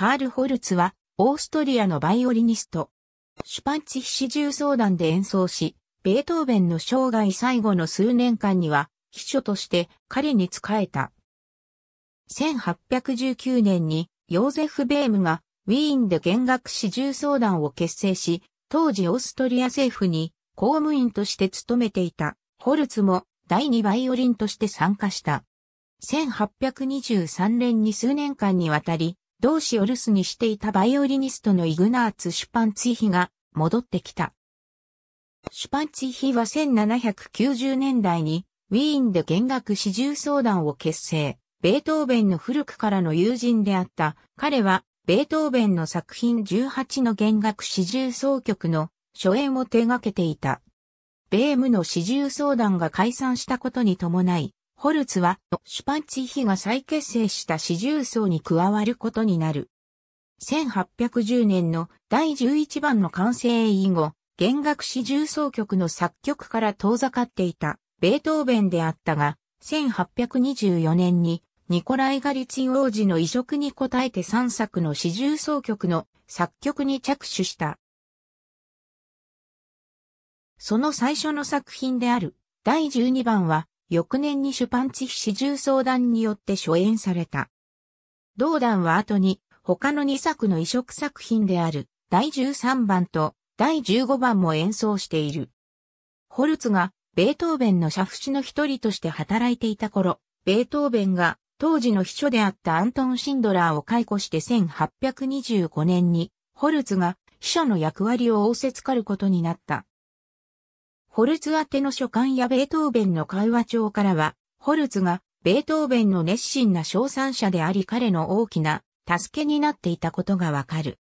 カール・ホルツは、オーストリアのバイオリニスト。シュパンツィ四重奏団で演奏し、ベートーベンの生涯最後の数年間には、秘書として彼に仕えた。1819年にヨーゼフ・ベームがウィーンで弦楽四重奏団を結成し、当時オーストリア政府に公務員として勤めていたホルツも第二バイオリンとして参加した。1823年に数年間にわたり同志を留守にしていたバイオリニストのイグナーツ・シュパンツィヒが戻ってきた。シュパンツィヒは1790年代にウィーンで弦楽四重相談を結成。ベートーベンの古くからの友人であった彼はベートーベンの作品18の弦楽四重奏曲の初演を手掛けていた。ベームの四重奏団が解散したことに伴い、ホルツは、シュパンツィヒが再結成した四重奏に加わることになる。1810年の第11番の完成以後、弦楽四重奏曲の作曲から遠ざかっていたベートーベンであったが、1824年にニコライ・ガリツィ王子の移植に応えて3作の四重奏曲の作曲に着手した。その最初の作品である第12番は翌年にシュパンツィヒ四重相談によって初演された。同団は後に他の2作の移植作品である第13番と第15番も演奏している。ホルツがベートーベンの社譜師の一人として働いていた頃、ベートーベンが当時の秘書であったアントン・シンドラーを解雇して1825年に、ホルツが秘書の役割を仰せつかることになった。ホルツ宛ての書簡やベートーベンの会話帳からは、ホルツがベートーベンの熱心な賞賛者であり彼の大きな助けになっていたことがわかる。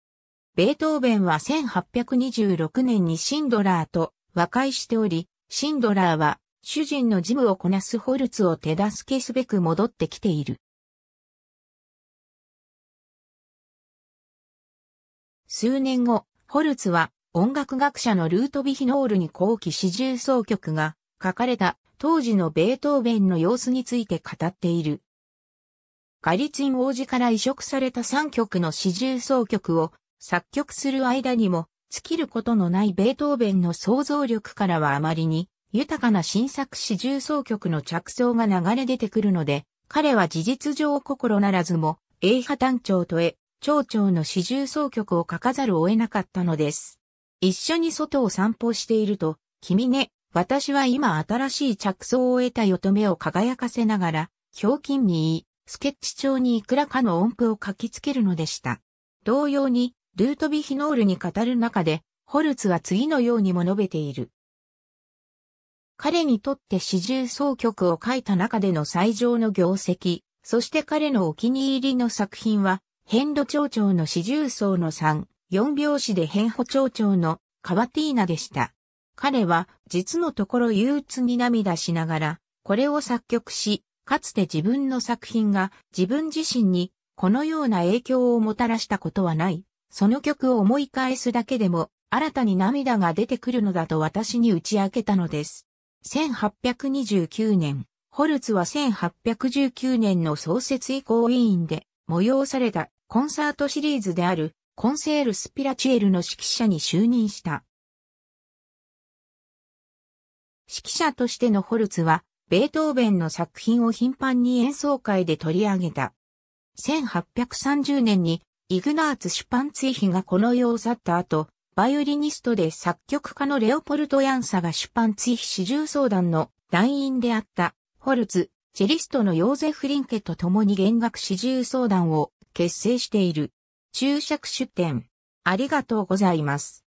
ベートーベンは1826年にシンドラーと和解しており、シンドラーは主人の事務をこなすホルツを手助けすべく戻ってきている。数年後、ホルツは音楽学者のルートビヒノールに後期四重奏曲が書かれた当時のベートーベンの様子について語っている。ガリツィン王子から移植された3曲の四重奏曲を作曲する間にも尽きることのないベートーベンの想像力からはあまりに豊かな新作四重奏曲の着想が流れ出てくるので、彼は事実上心ならずも、英派団調とへ、長調の四重奏曲を書かざるを得なかったのです。一緒に外を散歩していると、君ね、私は今新しい着想を得たよと目を輝かせながら、ひょうきんに言い、スケッチ帳にいくらかの音符を書きつけるのでした。同様に、ルートビヒノールに語る中で、ホルツは次のようにも述べている。彼にとって四重奏曲を書いた中での最上の業績、そして彼のお気に入りの作品は、ヘンド町長の四重奏の3、四拍子で変歩長長のカバティーナでした。彼は実のところ憂鬱に涙しながら、これを作曲し、かつて自分の作品が自分自身にこのような影響をもたらしたことはない。その曲を思い返すだけでも新たに涙が出てくるのだと私に打ち明けたのです。1829年、ホルツは1819年の創設以降委員で催されたコンサートシリーズであるコンセールス・ピラチエルの指揮者に就任した。指揮者としてのホルツは、ベートーベンの作品を頻繁に演奏会で取り上げた。1830年にイグナーツ・シュパンツィヒがこの世を去った後、バイオリニストで作曲家のレオポルト・ヤンサがシュパンツィヒ談の団員であったホルツ、チェリストのヨーゼフ・リンケと共に弦楽始終相談を結成している。注釈出典。ありがとうございます。